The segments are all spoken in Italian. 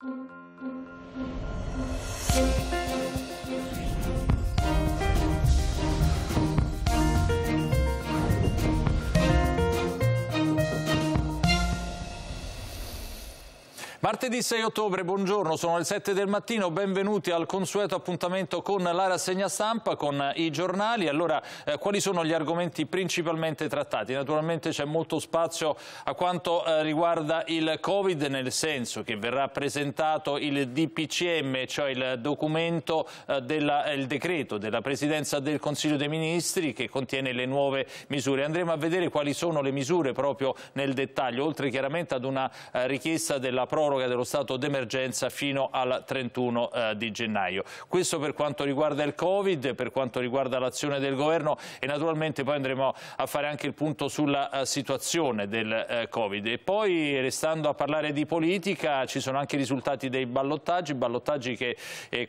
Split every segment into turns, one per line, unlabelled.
Thank mm. you. Martedì 6 ottobre, buongiorno, sono le 7 del mattino, benvenuti al consueto appuntamento con la rassegna stampa, con i giornali. Allora, eh, quali sono gli argomenti principalmente trattati? Naturalmente c'è molto spazio a quanto eh, riguarda il Covid, nel senso che verrà presentato il DPCM, cioè il documento, eh, della, eh, il decreto della Presidenza del Consiglio dei Ministri che contiene le nuove misure. Andremo a vedere quali sono le misure proprio nel dettaglio, oltre chiaramente ad una eh, richiesta della proroga proroga dello stato d'emergenza fino al 31 eh, di gennaio. Questo per quanto riguarda il Covid, per quanto riguarda l'azione del governo e naturalmente poi andremo a fare anche il punto sulla eh, situazione del eh, Covid. E poi restando a parlare di politica ci sono anche i risultati dei ballottaggi, ballottaggi che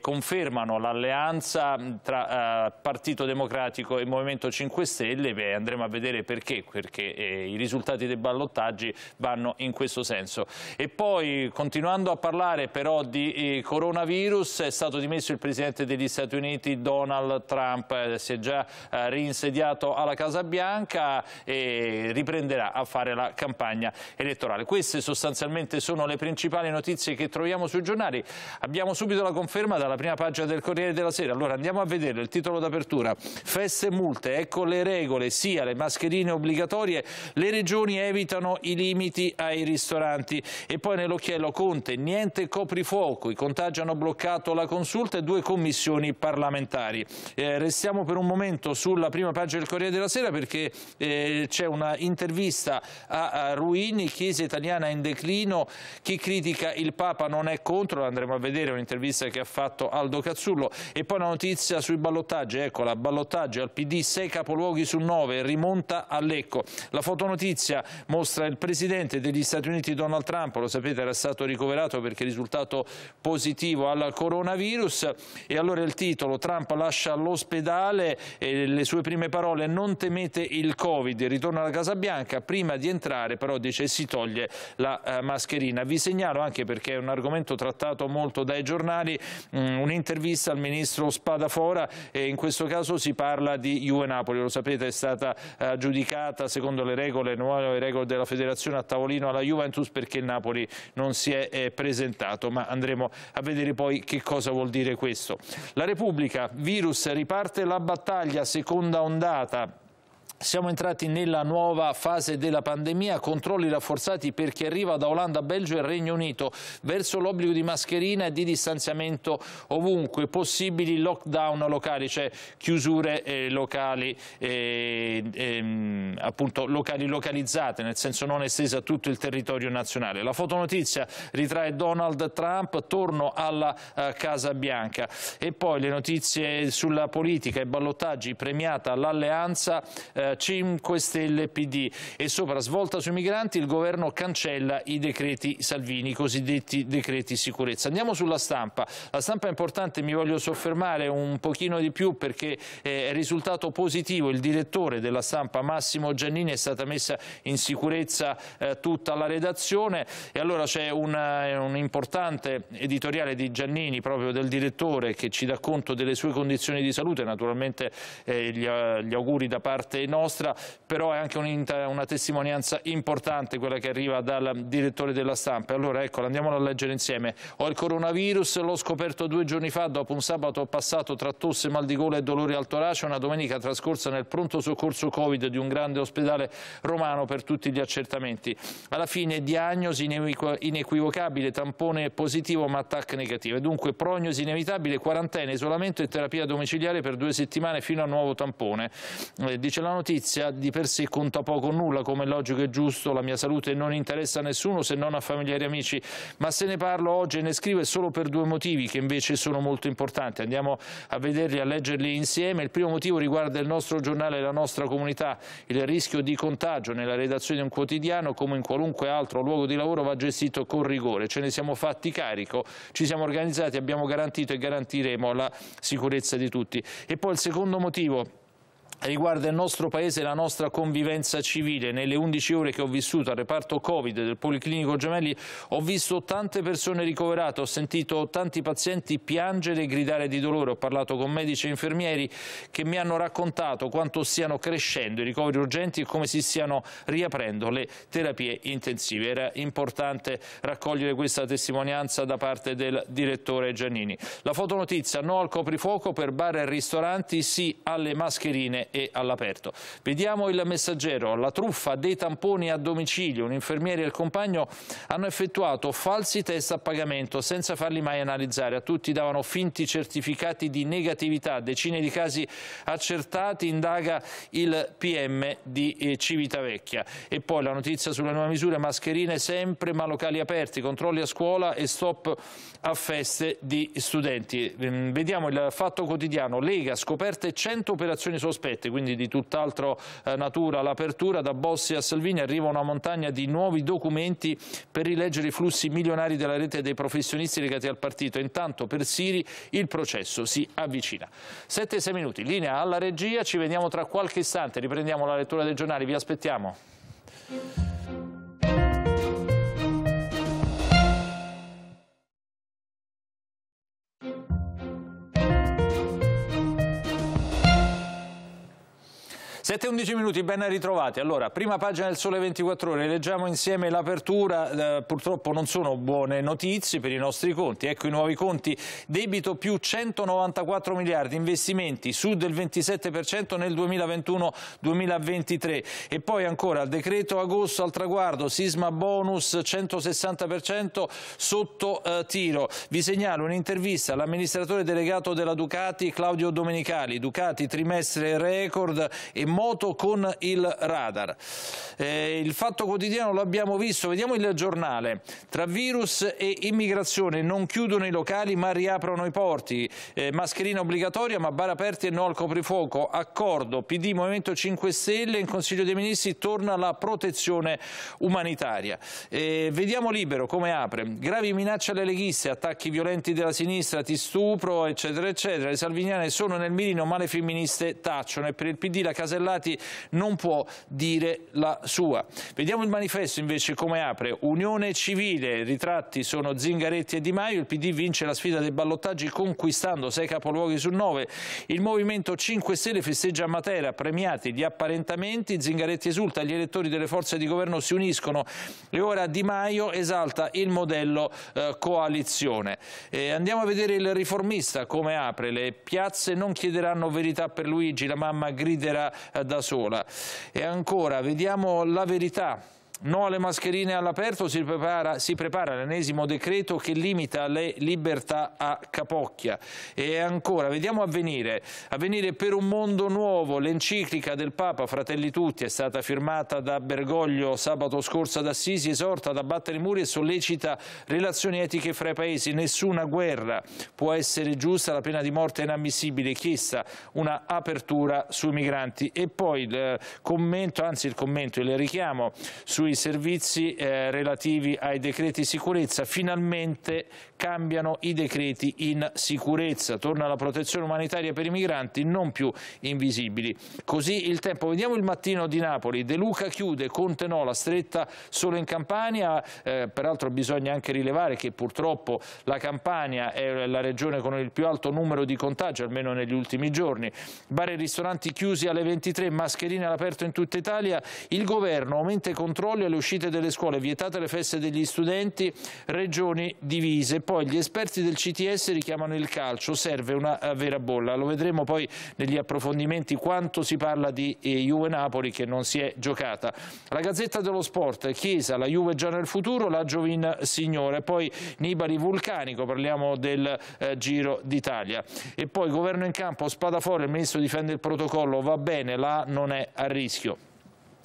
confermano l'alleanza mm, tra Partito Democratico e Movimento 5 Stelle Beh, andremo a vedere perché, perché i risultati dei ballottaggi vanno in questo senso. E poi continuando a parlare però di eh, coronavirus è stato dimesso il presidente degli Stati Uniti Donald Trump, eh, si è già eh, reinsediato alla Casa Bianca e riprenderà a fare la campagna elettorale. Queste sostanzialmente sono le principali notizie che troviamo sui giornali. Abbiamo subito la conferma dalla prima pagina del Corriere della Sera. Allora andiamo a vedere il titolo d'apertura. Feste e multe, ecco le regole, sia le mascherine obbligatorie, le regioni evitano i limiti ai ristoranti. E poi nell'occhiello Governo Conte, niente coprifuoco, i contagi hanno bloccato la consulta e due commissioni parlamentari. Eh, restiamo per un momento sulla prima pagina del Corriere della Sera perché eh, c'è un'intervista a, a Ruini, Chiesa italiana in declino, chi critica il Papa non è contro, andremo a vedere un'intervista che ha fatto Aldo Cazzullo e poi una notizia sui ballottaggi, eccola, ballottaggio al PD 6 capoluoghi su 9, rimonta a Lecco. La fotonotizia mostra il presidente degli Stati Uniti Donald Trump, lo sapete era stato stato ricoverato perché è risultato positivo al coronavirus e allora il titolo Trump lascia l'ospedale e le sue prime parole non temete il Covid, ritorna alla Casa Bianca, prima di entrare però dice si toglie la eh, mascherina. Vi segnalo anche perché è un argomento trattato molto dai giornali, mm, un'intervista al ministro Spadafora e in questo caso si parla di UE Napoli, lo sapete è stata eh, giudicata secondo le regole, nuove regole della federazione a tavolino alla Juventus perché il Napoli non si si è eh, presentato, ma andremo a vedere poi che cosa vuol dire questo. La Repubblica, virus, riparte la battaglia, seconda ondata. Siamo entrati nella nuova fase della pandemia, controlli rafforzati per chi arriva da Olanda, Belgio e Regno Unito, verso l'obbligo di mascherina e di distanziamento ovunque, possibili lockdown locali, cioè chiusure eh, locali, eh, eh, appunto, locali localizzate, nel senso non estese a tutto il territorio nazionale. La fotonotizia ritrae Donald Trump, torno alla eh, Casa Bianca. E poi le notizie sulla politica e ballottaggi, premiata l'alleanza eh, 5 Stelle PD e sopra svolta sui migranti il governo cancella i decreti Salvini, i cosiddetti decreti sicurezza. Andiamo sulla stampa, la stampa è importante, mi voglio soffermare un pochino di più perché eh, è risultato positivo, il direttore della stampa Massimo Giannini è stata messa in sicurezza eh, tutta la redazione e allora c'è un, eh, un importante editoriale di Giannini proprio del direttore che ci dà conto delle sue condizioni di salute, naturalmente eh, gli, gli auguri da parte nostra nostra, però è anche una testimonianza importante quella che arriva dal direttore della stampa. Allora eccola, andiamola a leggere insieme. Ho il coronavirus, l'ho scoperto due giorni fa dopo un sabato passato tra tosse, mal di gola e dolori al torace, una domenica trascorsa nel pronto soccorso Covid di un grande ospedale romano per tutti gli accertamenti. Alla fine diagnosi inequivocabile, tampone positivo ma attacco negativo. Dunque prognosi inevitabile, quarantena, isolamento e terapia domiciliare per due settimane fino a nuovo tampone. Eh, dice la notizia notizia di per sé conta poco o nulla, come è logico e giusto, la mia salute non interessa a nessuno se non a familiari e amici, ma se ne parlo oggi e ne scrivo è solo per due motivi che invece sono molto importanti. Andiamo a vederli, a leggerli insieme. Il primo motivo riguarda il nostro giornale e la nostra comunità. Il rischio di contagio nella redazione di un quotidiano, come in qualunque altro luogo di lavoro, va gestito con rigore. Ce ne siamo fatti carico, ci siamo organizzati, abbiamo garantito e garantiremo la sicurezza di tutti. E poi il secondo motivo riguarda il nostro paese e la nostra convivenza civile. Nelle 11 ore che ho vissuto al reparto Covid del Policlinico Gemelli ho visto tante persone ricoverate, ho sentito tanti pazienti piangere e gridare di dolore, ho parlato con medici e infermieri che mi hanno raccontato quanto stiano crescendo i ricoveri urgenti e come si stiano riaprendo le terapie intensive. Era importante raccogliere questa testimonianza da parte del direttore Giannini. La fotonotizia no al coprifuoco per bar e ristoranti, sì alle mascherine e all'aperto. Vediamo il messaggero, la truffa dei tamponi a domicilio, un infermiere e il compagno hanno effettuato falsi test a pagamento senza farli mai analizzare, a tutti davano finti certificati di negatività, decine di casi accertati, indaga il PM di eh, Civitavecchia. E poi la notizia sulla nuova misura, mascherine sempre ma locali aperti, controlli a scuola e stop a feste di studenti. Mm, vediamo il fatto quotidiano, Lega scoperte 100 operazioni sospette, progetti, quindi di tutt'altra eh, natura. L'apertura da Bossi a Salvini arriva una montagna di nuovi documenti per rileggere i flussi milionari della rete dei professionisti legati al partito. Intanto per Siri il processo si avvicina. 7-6 minuti, linea alla regia, ci vediamo tra qualche istante, riprendiamo la lettura dei giornali, vi aspettiamo. 7-11 minuti, ben ritrovati. Allora, prima pagina del Sole 24 Ore, leggiamo insieme l'apertura. Eh, purtroppo non sono buone notizie per i nostri conti. Ecco i nuovi conti. Debito più 194 miliardi, investimenti su del 27% nel 2021-2023. E poi ancora, il decreto agosto al traguardo, sisma bonus 160% sotto eh, tiro. Vi segnalo un'intervista all'amministratore delegato della Ducati, Claudio Domenicali. Ducati trimestre record e molto foto con il radar. Eh, il fatto quotidiano l'abbiamo visto, vediamo il giornale. Tra virus e immigrazione non chiudono i locali ma riaprono i porti. Eh, mascherina obbligatoria ma bar aperti e no al coprifuoco. Accordo PD Movimento 5 Stelle in Consiglio dei Ministri torna la protezione umanitaria. Eh, vediamo Libero come apre. Gravi minacce alle leghiste, attacchi violenti della sinistra, ti stupro eccetera eccetera. Le salviniane sono nel mirino ma le femministe tacciono e per il PD la casellaria Stati non può dire la sua. Vediamo il manifesto invece come apre. Unione civile, ritratti sono Zingaretti e Di Maio, il PD vince la sfida dei ballottaggi conquistando sei capoluoghi su nove. Il Movimento 5 Stelle festeggia a Matera, premiati gli apparentamenti, Zingaretti esulta, gli elettori delle forze di governo si uniscono e ora Di Maio esalta il modello eh, coalizione. Eh, andiamo a vedere il riformista come apre, le piazze non chiederanno verità per Luigi, la mamma griderà eh, da sola. E ancora, vediamo la verità No alle mascherine all'aperto, si prepara, si prepara l'ennesimo decreto che limita le libertà a capocchia. E ancora, vediamo avvenire, avvenire per un mondo nuovo. L'enciclica del Papa Fratelli Tutti è stata firmata da Bergoglio sabato scorso ad Assisi, esorta ad abbattere i muri e sollecita relazioni etiche fra i paesi. Nessuna guerra può essere giusta, la pena di morte è inammissibile, chiesta una apertura sui migranti. E poi il commento, anzi il commento, il richiamo sui sui servizi eh, relativi ai decreti sicurezza, finalmente cambiano i decreti in sicurezza, torna la protezione umanitaria per i migranti non più invisibili. Così il tempo, vediamo il mattino di Napoli, De Luca chiude, Conte no, la stretta solo in Campania, eh, peraltro bisogna anche rilevare che purtroppo la Campania è la regione con il più alto numero di contagi, almeno negli ultimi giorni, bar e ristoranti chiusi alle 23, mascherine all'aperto in tutta Italia, il governo aumenta i controlli alle uscite delle scuole, vietate le feste degli studenti, regioni divise. Poi gli esperti del CTS richiamano il calcio, serve una eh, vera bolla, lo vedremo poi negli approfondimenti quanto si parla di eh, Juve Napoli che non si è giocata. La Gazzetta dello Sport, Chiesa, la Juve già nel futuro, la Giovin Signore, poi Nibali Vulcanico, parliamo del eh, Giro d'Italia. E poi governo in campo, Spadafore, il ministro difende il protocollo, va bene, là non è a rischio.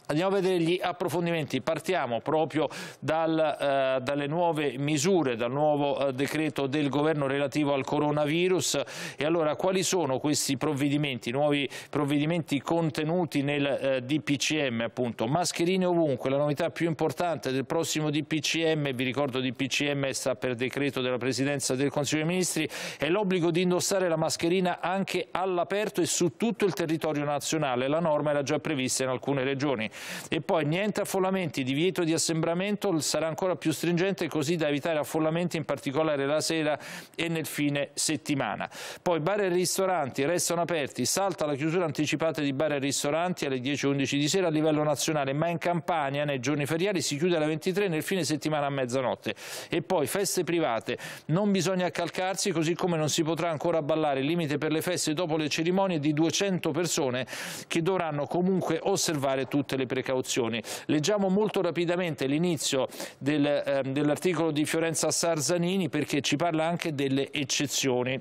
Andiamo a vedere gli approfondimenti, partiamo proprio dal, eh, dalle nuove misure, dal nuovo eh, decreto del governo relativo al coronavirus e allora quali sono questi provvedimenti, nuovi provvedimenti contenuti nel eh, DPCM appunto, mascherine ovunque, la novità più importante del prossimo DPCM, vi ricordo DPCM sta per decreto della Presidenza del Consiglio dei Ministri, è l'obbligo di indossare la mascherina anche all'aperto e su tutto il territorio nazionale, la norma era già prevista in alcune regioni. E poi niente affollamenti, divieto di assembramento sarà ancora più stringente così da evitare affollamenti in particolare la sera e nel fine settimana. Poi bar e ristoranti restano aperti, salta la chiusura anticipata di bar e ristoranti alle 10.11 di sera a livello nazionale, ma in Campania nei giorni feriali si chiude alle 23 nel fine settimana a mezzanotte. E poi feste private, non bisogna accalcarsi così come non si potrà ancora ballare, il limite per le feste dopo le cerimonie di 200 persone che dovranno comunque osservare tutte le le precauzioni. Leggiamo molto rapidamente l'inizio del, eh, dell'articolo di Fiorenza Sarzanini perché ci parla anche delle eccezioni.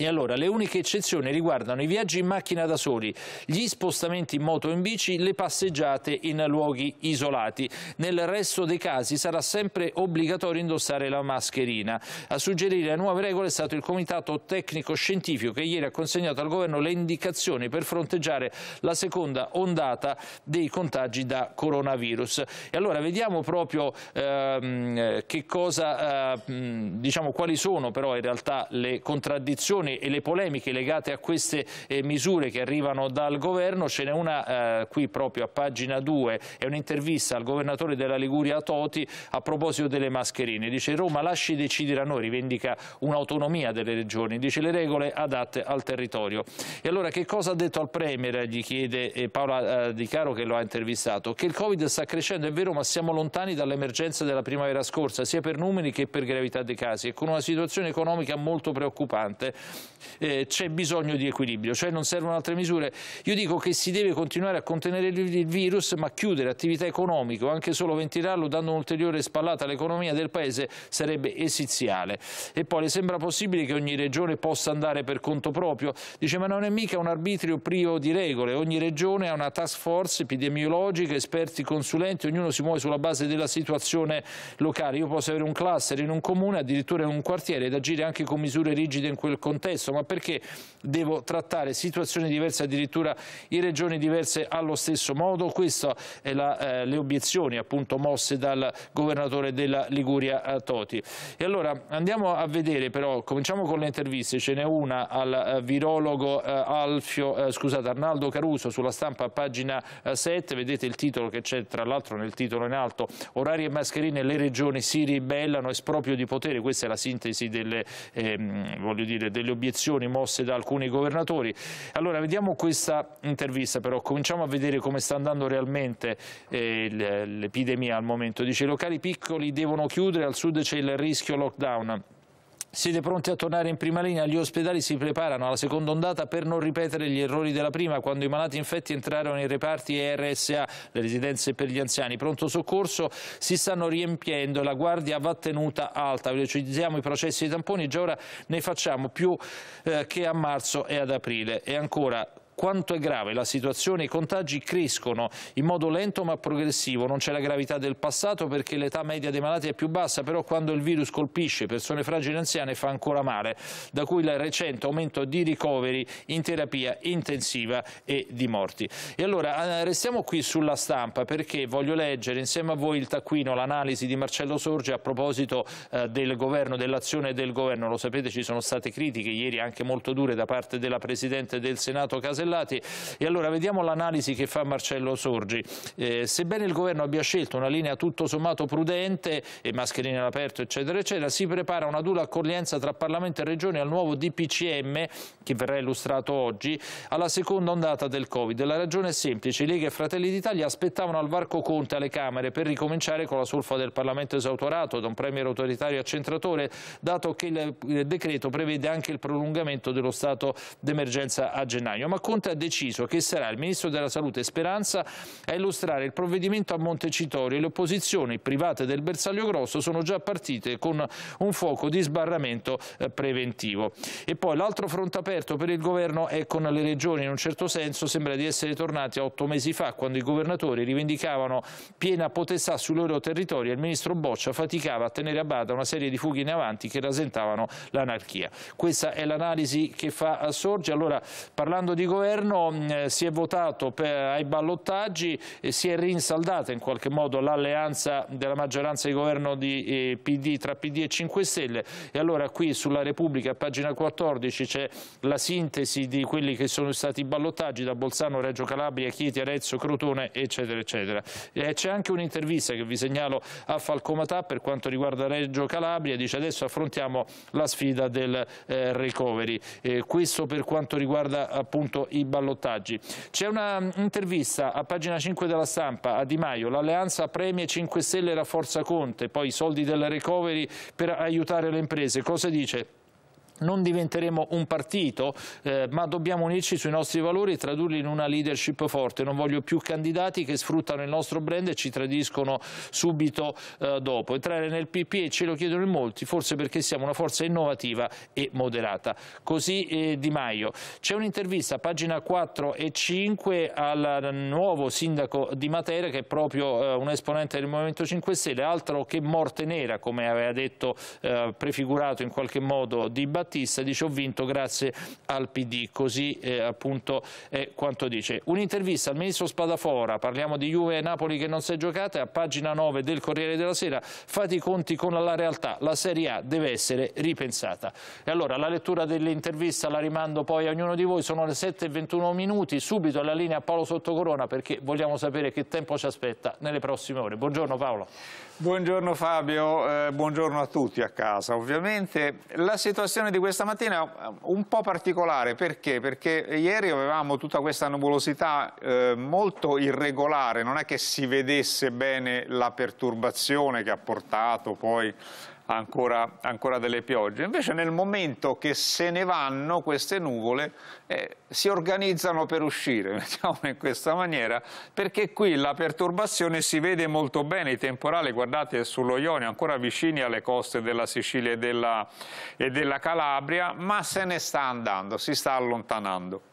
E allora le uniche eccezioni riguardano i viaggi in macchina da soli, gli spostamenti in moto o in bici, le passeggiate in luoghi isolati. Nel resto dei casi sarà sempre obbligatorio indossare la mascherina. A suggerire le nuove regole è stato il Comitato Tecnico Scientifico che ieri ha consegnato al Governo le indicazioni per fronteggiare la seconda ondata dei contagi da coronavirus. E allora vediamo proprio ehm, cosa, eh, diciamo, quali sono però in realtà le contraddizioni discussioni e le polemiche legate a queste eh, misure che arrivano dal governo, ce n'è una eh, qui proprio a pagina 2, è un'intervista al governatore della Liguria Toti a proposito delle mascherine, dice Roma lasci decidere a noi, rivendica un'autonomia delle regioni, dice le regole adatte al territorio. E allora che cosa ha detto al Premier, gli chiede eh, Paola eh, Di Caro che lo ha intervistato, che il Covid sta crescendo, è vero ma siamo lontani dall'emergenza della primavera scorsa, sia per numeri che per gravità dei casi e con una situazione economica molto preoccupante eh, c'è bisogno di equilibrio, cioè non servono altre misure. Io dico che si deve continuare a contenere il virus, ma chiudere attività economiche o anche solo ventilarlo dando un'ulteriore spallata all'economia del Paese sarebbe esiziale. E poi le sembra possibile che ogni regione possa andare per conto proprio? Dice ma non è mica un arbitrio privo di regole, ogni regione ha una task force epidemiologica, esperti consulenti, ognuno si muove sulla base della situazione locale. Io posso avere un cluster in un comune, addirittura in un quartiere ed agire anche con misure rigide in quel contesto contesto, ma perché devo trattare situazioni diverse, addirittura in regioni diverse allo stesso modo? Queste sono eh, le obiezioni appunto mosse dal governatore della Liguria eh, Toti. E allora andiamo a vedere però, cominciamo con le interviste, ce n'è una al eh, virologo eh, Alfio, scusate, Arnaldo Caruso sulla stampa a pagina 7, vedete il titolo che c'è tra l'altro nel titolo in alto, orari e mascherine, le regioni si ribellano, esproprio di potere, questa è la sintesi delle, eh, dire, del le obiezioni mosse da alcuni governatori. Allora vediamo questa intervista però, cominciamo a vedere come sta andando realmente eh, l'epidemia al momento. Dice i locali piccoli devono chiudere, al sud c'è il rischio lockdown. Siete pronti a tornare in prima linea? Gli ospedali si preparano alla seconda ondata per non ripetere gli errori della prima quando i malati infetti entrarono nei reparti ERSA, le residenze per gli anziani. Pronto soccorso si stanno riempiendo, la guardia va tenuta alta. Velocizziamo i processi di tamponi, già ora ne facciamo più eh, che a marzo e ad aprile. E ancora quanto è grave la situazione, i contagi crescono in modo lento ma progressivo, non c'è la gravità del passato perché l'età media dei malati è più bassa, però quando il virus colpisce persone fragili e anziane fa ancora male, da cui il recente aumento di ricoveri in terapia intensiva e di morti. E allora eh, restiamo qui sulla stampa perché voglio leggere insieme a voi il taccuino, l'analisi di Marcello Sorge a proposito eh, del governo, dell'azione del governo, lo sapete ci sono state critiche ieri anche molto dure da parte della Presidente del Senato Casellati, cancellati. E allora vediamo l'analisi che fa Marcello Sorgi. Eh, sebbene il governo abbia scelto una linea tutto sommato prudente e mascherine all'aperto eccetera eccetera, si prepara una dura accoglienza tra Parlamento e Regione al nuovo DPCM che verrà illustrato oggi alla seconda ondata del Covid. La ragione è semplice, Lega e Fratelli d'Italia aspettavano al varco Conte alle Camere per ricominciare con la solfa del Parlamento esautorato da un premier autoritario accentratore dato che il decreto prevede anche il prolungamento dello stato d'emergenza a gennaio. Ma con Conte ha deciso che sarà il Ministro della Salute Speranza a illustrare il provvedimento a Montecitorio e le opposizioni private del bersaglio grosso sono già partite con un fuoco di sbarramento eh, preventivo. E poi l'altro fronte aperto per il Governo è con le regioni in un certo senso sembra di essere tornati a otto mesi fa quando i governatori rivendicavano piena potestà sui loro territori e il Ministro Boccia faticava a tenere a bada una serie di fughe in avanti che rasentavano l'anarchia. Questa è l'analisi che fa eh, Sorge. Allora, parlando di governo governo mm, eh, si è votato per, ai ballottaggi e si è rinsaldata in qualche modo l'alleanza della maggioranza di governo di, eh, PD, tra PD e 5 Stelle e allora qui sulla Repubblica a pagina 14 c'è la sintesi di quelli che sono stati i ballottaggi da Bolzano, Reggio Calabria, Chieti, Arezzo, Crotone eccetera eccetera. c'è anche un'intervista che vi segnalo a Falcomatà per quanto riguarda Reggio Calabria, dice adesso affrontiamo la sfida del eh, recovery. questo per quanto riguarda appunto i i ballottaggi. C'è un'intervista mm, a pagina 5 della stampa a Di Maio, l'alleanza premie 5 Stelle rafforza Conte, poi i soldi del recovery per aiutare le imprese. Cosa dice? non diventeremo un partito, eh, ma dobbiamo unirci sui nostri valori e tradurli in una leadership forte. Non voglio più candidati che sfruttano il nostro brand e ci tradiscono subito eh, dopo. Entrare nel PPE ce lo chiedono in molti, forse perché siamo una forza innovativa e moderata. Così eh, Di Maio. C'è un'intervista, pagina 4 e 5, al nuovo sindaco di Matera, che è proprio eh, un esponente del Movimento 5 Stelle, altro che morte nera, come aveva detto, eh, prefigurato in qualche modo di Battaglia Battista dice ho vinto grazie al PD, così eh, appunto è quanto dice. Un'intervista al ministro Spadafora, parliamo di Juve e Napoli che non si è giocata, a pagina 9 del Corriere della Sera, fate i conti con la realtà, la Serie A deve essere ripensata. E allora la lettura dell'intervista la rimando poi a ognuno di voi, sono le 7.21 minuti, subito alla linea Paolo Sottocorona perché vogliamo sapere che tempo ci aspetta nelle
prossime ore. Buongiorno Paolo. Buongiorno Fabio, eh, buongiorno a tutti a casa. Ovviamente la situazione di di questa mattina un po' particolare, perché? Perché ieri avevamo tutta questa nuvolosità eh, molto irregolare, non è che si vedesse bene la perturbazione che ha portato poi ancora, ancora, delle piogge. Invece nel momento che se ne vanno queste nuvole eh, si organizzano per uscire, mettiamo in questa maniera, perché qui la perturbazione si vede molto bene, i temporali guardate sullo Ionio ancora vicini alle coste della Sicilia e della, e della Calabria, ma se ne sta andando, si sta allontanando.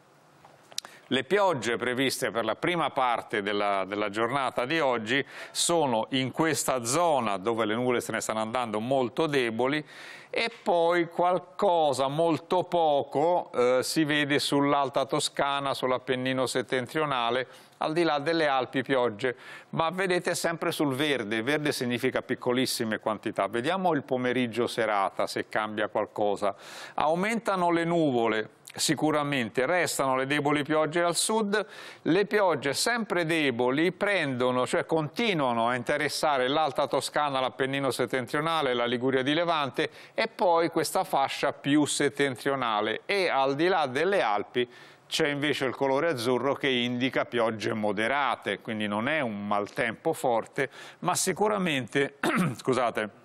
Le piogge previste per la prima parte della, della, giornata di oggi sono in questa zona dove le nuvole se ne stanno andando molto deboli e poi qualcosa, molto poco, eh, si vede sull'Alta Toscana, sull'Appennino settentrionale, al di là delle Alpi piogge, ma vedete sempre sul verde, verde significa piccolissime quantità. Vediamo il pomeriggio serata se cambia qualcosa. Aumentano le nuvole, Sicuramente restano le deboli piogge al sud, le piogge sempre deboli prendono, cioè continuano a interessare l'Alta Toscana, l'Appennino settentrionale, la Liguria di Levante e poi questa fascia più settentrionale e al di là delle Alpi c'è invece il colore azzurro che indica piogge moderate, quindi non è un maltempo forte, ma sicuramente, scusate,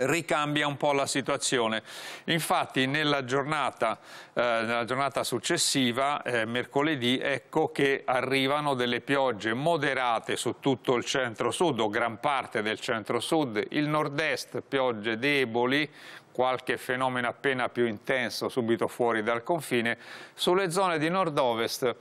ricambia un po' la situazione. Infatti nella giornata, eh, nella giornata successiva, eh, mercoledì, ecco che arrivano delle piogge moderate su tutto il centro-sud o gran parte del centro-sud, il nord-est piogge deboli, qualche fenomeno appena più intenso subito fuori dal confine, sulle zone di nord-ovest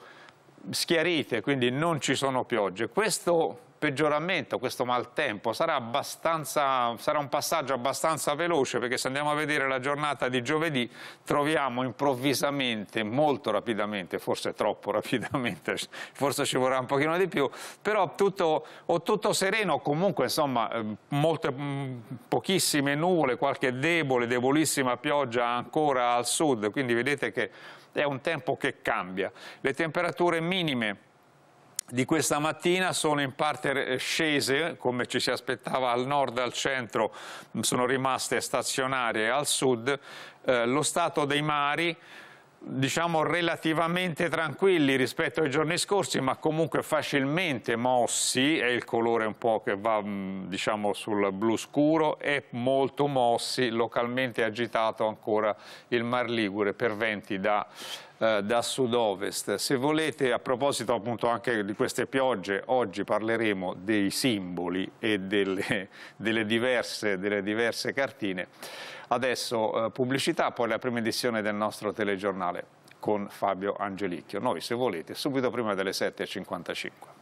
schiarite, quindi non ci sono piogge. Questo peggioramento, questo maltempo, sarà, sarà, un passaggio abbastanza veloce perché se andiamo a vedere la giornata di giovedì troviamo improvvisamente, molto rapidamente, forse troppo rapidamente, forse ci vorrà un pochino di più, però tutto, o tutto sereno, comunque insomma eh, molte, mm, pochissime nuvole, qualche debole, debolissima pioggia ancora al sud, quindi vedete che è un tempo che cambia. Le temperature minime di questa mattina sono in parte eh, scese, come ci si aspettava al nord e al centro, mm, sono rimaste stazionarie al sud. Eh, lo stato dei mari diciamo relativamente tranquilli rispetto ai giorni scorsi ma comunque facilmente mossi è il colore un po' che va mm, diciamo sul blu scuro e molto mossi localmente agitato ancora il Mar Ligure per venti da eh, da sud-ovest. Se volete, a proposito appunto anche di queste piogge, oggi parleremo dei simboli e delle, delle, diverse, delle diverse, cartine. Adesso eh, pubblicità, poi la prima edizione del nostro telegiornale con Fabio Angelicchio. Noi, se volete, subito prima delle 7.55.